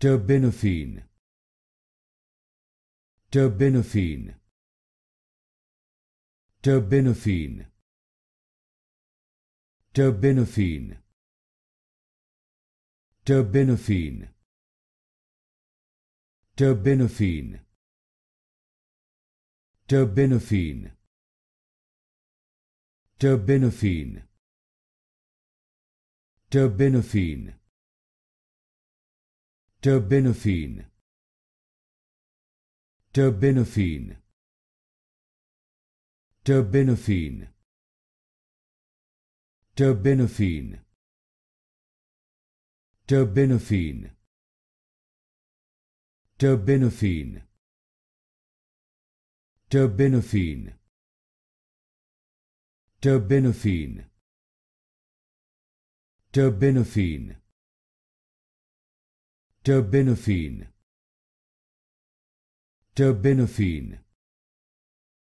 terbinafine terbinafine terbinafine terbinafine terbinafine terbinafine terbinafine terbinafine terbinafine terbinafine terbinafine terbinafine terbinafine terbinafine terbinafine terbinafine terbinafine terbinafine terbinafine terbinafine